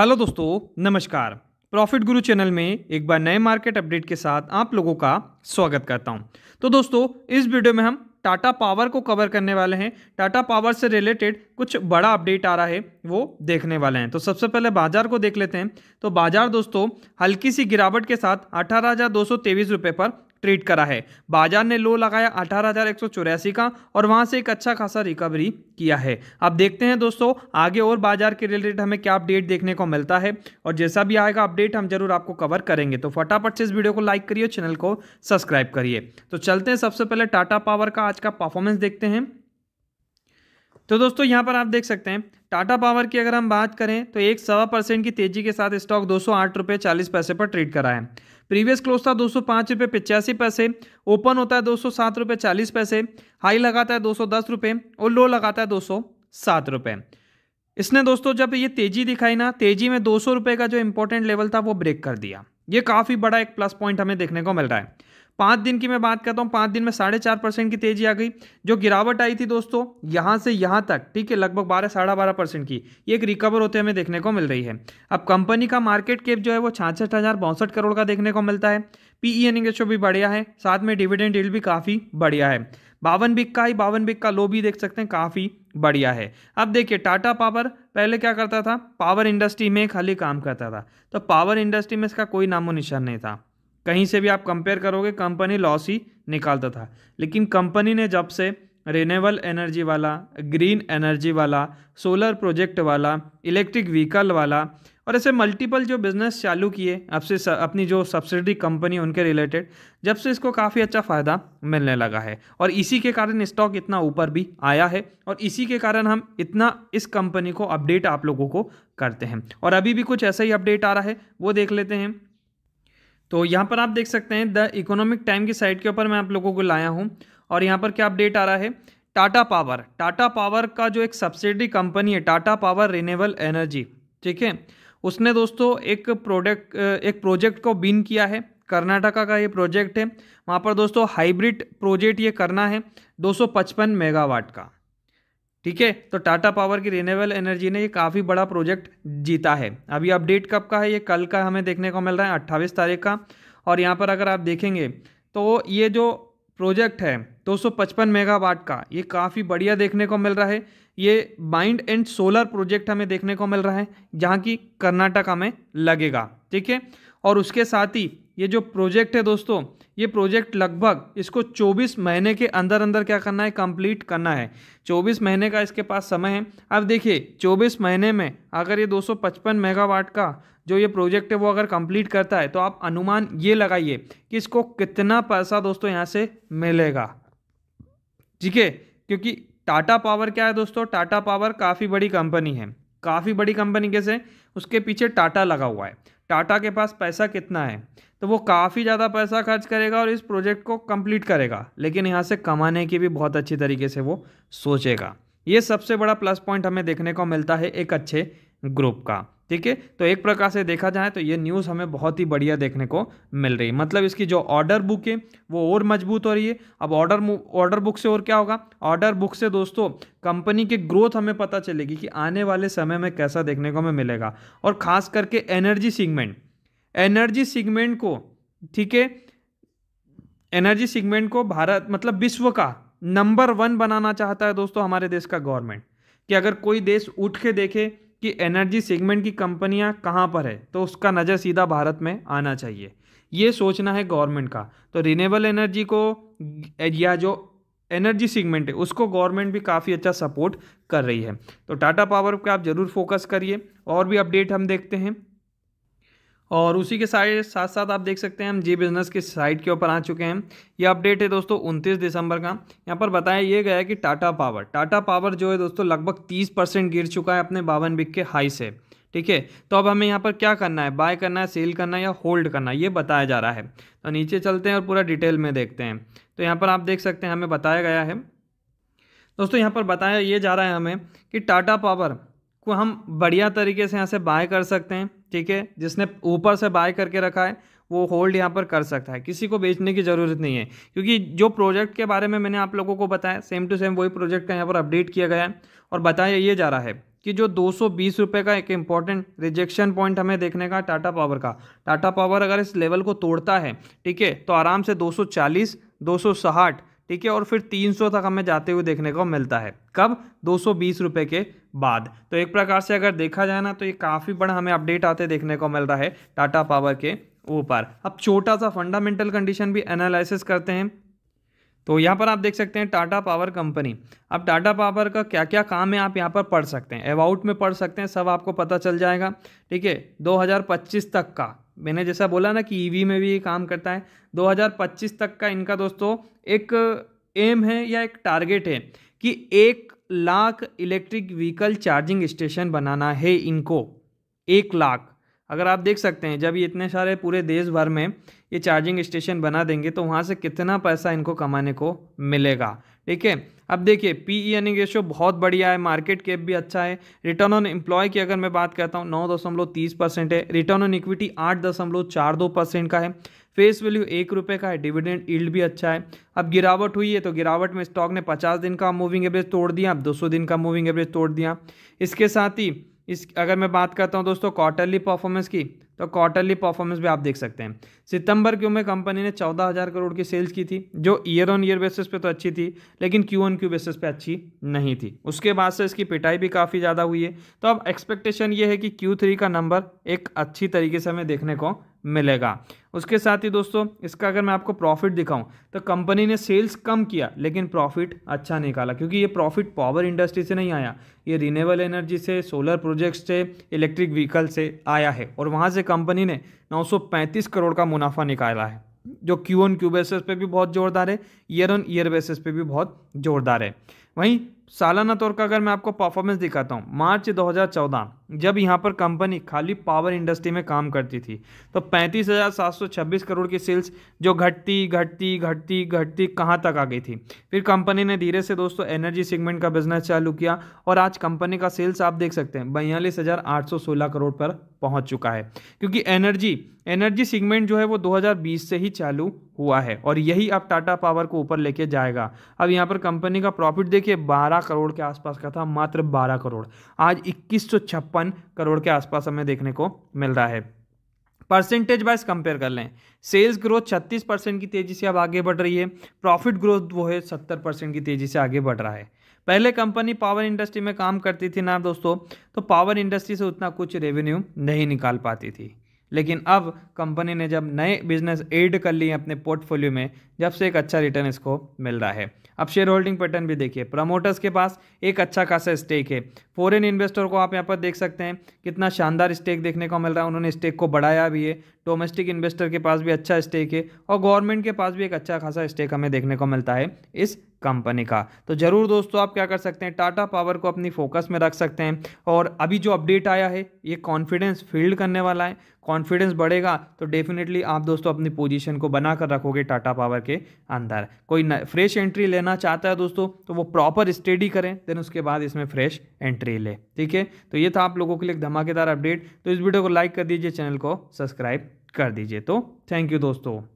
hello दोस्तों नमस्कार profit गुरु चैनल में एक बार नए मार्केट अपडेट के साथ आप लोगों का स्वागत करता हूं तो दोस्तों इस वीडियो में हम टाटा पावर को कवर करने वाले हैं टाटा पावर से रिलेटेड कुछ बड़ा अपडेट आ रहा है वो देखने वाले हैं तो सबसे पहले बाजार को देख लेते हैं तो बाजार दोस्तों हल्की सी गिरावट के साथ अठारह हजार पर ट्रेड करा है बाजार ने लो लगाया अठारह का और वहां से एक अच्छा खासा रिकवरी किया है अब देखते हैं दोस्तों आगे और बाजार के रिलेटेड हमें क्या अपडेट देखने को मिलता है और जैसा भी आएगा अपडेट हम जरूर आपको कवर करेंगे तो फटाफट से इस वीडियो को लाइक करिए चैनल को सब्सक्राइब करिए तो चलते हैं सबसे पहले टाटा पावर का आज का परफॉर्मेंस देखते हैं तो दोस्तों यहाँ पर आप देख सकते हैं टाटा पावर की अगर हम बात करें तो एक सवा परसेंट की तेजी के साथ स्टॉक दो सौ आठ रुपये चालीस पैसे पर ट्रेड करा है प्रीवियस क्लोज था दो सौ पाँच पैसे ओपन होता है दो सौ सात चालीस पैसे हाई लगाता है दो सौ दस और लो लगाता है दो सौ सात इसने दोस्तों जब ये तेजी दिखाई ना तेजी में दो सौ का जो इंपॉर्टेंट लेवल था वो ब्रेक कर दिया ये काफ़ी बड़ा एक प्लस पॉइंट हमें देखने को मिल रहा है पाँच दिन की मैं बात करता हूँ पाँच दिन में साढ़े चार परसेंट की तेजी आ गई जो गिरावट आई थी दोस्तों यहाँ से यहाँ तक ठीक है लगभग बारह साढ़े बारह परसेंट की ये एक रिकवर होते हमें देखने को मिल रही है अब कंपनी का मार्केट कैप जो है वो छाछठ हज़ार बासठ करोड़ का देखने को मिलता है पीई एनिंग e भी बढ़िया है साथ में डिविडेंड डील भी काफ़ी बढ़िया है बावन बिक का ही बावन बिक का लो भी देख सकते हैं काफ़ी बढ़िया है अब देखिए टाटा पावर पहले क्या करता था पावर इंडस्ट्री में खाली काम करता था तो पावर इंडस्ट्री में इसका कोई नामो निशान नहीं था कहीं से भी आप कंपेयर करोगे कंपनी लॉस ही निकालता था लेकिन कंपनी ने जब से रिनेबल एनर्जी वाला ग्रीन एनर्जी वाला सोलर प्रोजेक्ट वाला इलेक्ट्रिक व्हीकल वाला और ऐसे मल्टीपल जो बिज़नेस चालू किए आपसे अपनी जो सब्सिडी कंपनी उनके रिलेटेड जब से इसको काफ़ी अच्छा फ़ायदा मिलने लगा है और इसी के कारण स्टॉक इतना ऊपर भी आया है और इसी के कारण हम इतना इस कंपनी को अपडेट आप लोगों को करते हैं और अभी भी कुछ ऐसा ही अपडेट आ रहा है वो देख लेते हैं तो यहाँ पर आप देख सकते हैं द इकोनॉमिक टाइम की साइट के ऊपर मैं आप लोगों को लाया हूँ और यहाँ पर क्या अपडेट आ रहा है टाटा पावर टाटा पावर का जो एक सब्सिडी कंपनी है टाटा पावर रिनेबल एनर्जी ठीक है उसने दोस्तों एक प्रोडक्ट एक प्रोजेक्ट को बिन किया है कर्नाटका का ये प्रोजेक्ट है वहाँ पर दोस्तों हाइब्रिड प्रोजेक्ट ये करना है 255 मेगावाट का ठीक है तो टाटा पावर की रिन्यूएबल एनर्जी ने ये काफ़ी बड़ा प्रोजेक्ट जीता है अभी अपडेट कब का है ये कल का हमें देखने को मिल रहा है अट्ठाईस तारीख का और यहाँ पर अगर आप देखेंगे तो ये जो प्रोजेक्ट है 255 मेगावाट का ये काफ़ी बढ़िया देखने को मिल रहा है ये माइंड एंड सोलर प्रोजेक्ट हमें देखने को मिल रहा है जहाँ की कर्नाटका में लगेगा ठीक है और उसके साथ ही ये जो प्रोजेक्ट है दोस्तों ये प्रोजेक्ट लगभग इसको 24 महीने के अंदर अंदर क्या करना है कंप्लीट करना है 24 महीने का इसके पास समय है अब देखिए 24 महीने में अगर ये 255 मेगावाट का जो ये प्रोजेक्ट है वो अगर कंप्लीट करता है तो आप अनुमान ये लगाइए कि इसको कितना पैसा दोस्तों यहाँ से मिलेगा ठीक है क्योंकि टाटा पावर क्या है दोस्तों टाटा पावर काफ़ी बड़ी कंपनी है काफ़ी बड़ी कंपनी कैसे उसके पीछे टाटा लगा हुआ है टाटा के पास पैसा कितना है तो वो काफ़ी ज़्यादा पैसा खर्च करेगा और इस प्रोजेक्ट को कंप्लीट करेगा लेकिन यहाँ से कमाने की भी बहुत अच्छी तरीके से वो सोचेगा ये सबसे बड़ा प्लस पॉइंट हमें देखने को मिलता है एक अच्छे ग्रुप का ठीक है तो एक प्रकार से देखा जाए तो ये न्यूज़ हमें बहुत ही बढ़िया देखने को मिल रही है मतलब इसकी जो ऑर्डर बुक है वो और मजबूत हो रही है अब ऑर्डर ऑर्डर बुक से और क्या होगा ऑर्डर बुक से दोस्तों कंपनी की ग्रोथ हमें पता चलेगी कि आने वाले समय में कैसा देखने को हमें मिलेगा और ख़ास करके एनर्जी सिगमेंट एनर्जी सिगमेंट को ठीक है एनर्जी सिगमेंट को भारत मतलब विश्व का नंबर वन बनाना चाहता है दोस्तों हमारे देश का गवर्नमेंट कि अगर कोई देश उठ के देखे कि एनर्जी सेगमेंट की कंपनियां कहाँ पर है तो उसका नज़र सीधा भारत में आना चाहिए ये सोचना है गवर्नमेंट का तो रिनेबल एनर्जी को या जो एनर्जी सेगमेंट है उसको गवर्नमेंट भी काफ़ी अच्छा सपोर्ट कर रही है तो टाटा पावर पे आप ज़रूर फोकस करिए और भी अपडेट हम देखते हैं और उसी के साथ साथ साथ आप देख सकते हैं हम जी बिज़नेस के साइट के ऊपर आ चुके हैं ये अपडेट है दोस्तों 29 दिसंबर का यहाँ पर बताया ये गया कि टाटा पावर टाटा पावर जो है दोस्तों लगभग 30 परसेंट गिर चुका है अपने बावन बिक के हाई से ठीक है तो अब हमें यहाँ पर क्या करना है बाय करना है सेल करना है या होल्ड करना है ये बताया जा रहा है तो नीचे चलते हैं और पूरा डिटेल में देखते हैं तो यहाँ पर आप देख सकते हैं हमें बताया गया है दोस्तों यहाँ पर बताया ये जा रहा है हमें कि टाटा पावर को हम बढ़िया तरीके से यहाँ से बाय कर सकते हैं ठीक है जिसने ऊपर से बाय करके रखा है वो होल्ड यहाँ पर कर सकता है किसी को बेचने की ज़रूरत नहीं है क्योंकि जो प्रोजेक्ट के बारे में मैंने आप लोगों को बताया सेम टू सेम वही प्रोजेक्ट का यहाँ पर अपडेट किया गया है और बताया ये जा रहा है कि जो दो सौ का एक इम्पॉर्टेंट रिजेक्शन पॉइंट हमें देखने का टाटा पावर का टाटा पावर अगर इस लेवल को तोड़ता है ठीक है तो आराम से दो सौ ठीक है और फिर 300 तक हमें जाते हुए देखने को मिलता है कब दो रुपए के बाद तो एक प्रकार से अगर देखा जाए ना तो ये काफ़ी बड़ा हमें अपडेट आते देखने को मिल रहा है टाटा पावर के ऊपर अब छोटा सा फंडामेंटल कंडीशन भी एनालिसिस करते हैं तो यहाँ पर आप देख सकते हैं टाटा पावर कंपनी अब टाटा पावर का क्या क्या काम है आप यहाँ पर पढ़ सकते हैं अबाउट में पढ़ सकते हैं सब आपको पता चल जाएगा ठीक है 2025 तक का मैंने जैसा बोला ना कि ईवी e में भी ये काम करता है 2025 तक का इनका दोस्तों एक एम है या एक टारगेट है कि एक lakh electric vehicle charging station बनाना है इनको एक लाख अगर आप देख सकते हैं जब ये इतने सारे पूरे देश भर में ये चार्जिंग स्टेशन बना देंगे तो वहाँ से कितना पैसा इनको कमाने को मिलेगा ठीक है अब देखिए पी ई एनिंग रेशो बहुत बढ़िया है मार्केट कैप भी अच्छा है रिटर्न ऑन एम्प्लॉय की अगर मैं बात करता हूँ नौ दशमलव तीस परसेंट है रिटर्न ऑन इक्विटी आठ दशमलव चार दो परसेंट का है फेस वैल्यू एक रुपये का है डिविडेंड ईल्ड भी अच्छा है अब गिरावट हुई है तो गिरावट में स्टॉक ने पचास दिन का मूविंग एवरेज तोड़ दिया अब दो सौ दिन का मूविंग एवरेज तोड़ दिया इसके साथ ही इस अगर मैं बात करता हूँ दोस्तों क्वार्टरली परफॉर्मेंस की तो क्वार्टरली परफॉर्मेंस भी आप देख सकते हैं सितंबर क्यू में कंपनी ने चौदह हज़ार करोड़ की सेल्स की थी जो ईयर ऑन ईयर बेसिस पे तो अच्छी थी लेकिन क्यू ऑन क्यू बेसिस पे अच्छी नहीं थी उसके बाद से इसकी पिटाई भी काफ़ी ज़्यादा हुई है तो अब एक्सपेक्टेशन ये है कि क्यू थ्री का नंबर एक अच्छी तरीके से हमें देखने को मिलेगा उसके साथ ही दोस्तों इसका अगर मैं आपको प्रॉफिट दिखाऊं तो कंपनी ने सेल्स कम किया लेकिन प्रॉफिट अच्छा निकाला क्योंकि ये प्रॉफिट पावर इंडस्ट्री से नहीं आया ये रिनेबल एनर्जी से सोलर प्रोजेक्ट्स से इलेक्ट्रिक व्हीकल से आया है और वहाँ से कंपनी ने 935 करोड़ का मुनाफा निकाला है जो क्यू ऑन क्यू बेसिस पे भी बहुत जोरदार है ईयर ऑन ईयर बेसिस पे भी बहुत जोरदार है वहीं सालाना तौर का अगर मैं आपको परफॉर्मेंस दिखाता हूँ मार्च 2014 जब यहाँ पर कंपनी खाली पावर इंडस्ट्री में काम करती थी तो 35,726 करोड़ की सेल्स जो घटती घटती घटती घटती कहाँ तक आ गई थी फिर कंपनी ने धीरे से दोस्तों एनर्जी सेगमेंट का बिजनेस चालू किया और आज कंपनी का सेल्स आप देख सकते हैं बयालीस करोड़ पर पहुँच चुका है क्योंकि एनर्जी एनर्जी सेगमेंट जो है वो 2020 से ही चालू हुआ है और यही अब टाटा पावर को ऊपर लेके जाएगा अब यहाँ पर कंपनी का प्रॉफिट देखिए बारह 12 करोड़ के आसपास का था मात्र 12 करोड़ आज इक्कीस करोड़ के आसपास हमें देखने को मिल रहा है परसेंटेज वाइज कंपेयर कर लें सेल्स ग्रोथ 36 परसेंट की तेज़ी से अब आगे बढ़ रही है प्रॉफिट ग्रोथ वो है 70 परसेंट की तेज़ी से आगे बढ़ रहा है पहले कंपनी पावर इंडस्ट्री में काम करती थी ना दोस्तों तो पावर इंडस्ट्री से उतना कुछ रेवेन्यू नहीं निकाल पाती थी लेकिन अब कंपनी ने जब नए बिजनेस एड कर लिए अपने पोर्टफोलियो में जब से एक अच्छा रिटर्न इसको मिल रहा है अब शेयर होल्डिंग पैटर्न भी देखिए प्रमोटर्स के पास एक अच्छा खासा स्टेक है फॉरेन इन्वेस्टर को आप यहाँ पर देख सकते हैं कितना शानदार स्टेक देखने को मिल रहा है उन्होंने स्टेक को बढ़ाया भी है डोमेस्टिक इन्वेस्टर के पास भी अच्छा स्टेक है और गवर्नमेंट के पास भी एक अच्छा खासा स्टेक हमें देखने को मिलता है इस कंपनी का तो ज़रूर दोस्तों आप क्या कर सकते हैं टाटा पावर को अपनी फोकस में रख सकते हैं और अभी जो अपडेट आया है ये कॉन्फिडेंस फील्ड करने वाला है कॉन्फिडेंस बढ़ेगा तो डेफिनेटली आप दोस्तों अपनी पोजीशन को बना कर रखोगे टाटा पावर के अंदर कोई फ्रेश एंट्री लेना चाहता है दोस्तों तो वो प्रॉपर स्टडी करें देन उसके बाद इसमें फ्रेश एंट्री ले ठीक है तो ये था आप लोगों के लिए धमाकेदार अपडेट तो इस वीडियो को लाइक कर दीजिए चैनल को सब्सक्राइब कर दीजिए तो थैंक यू दोस्तों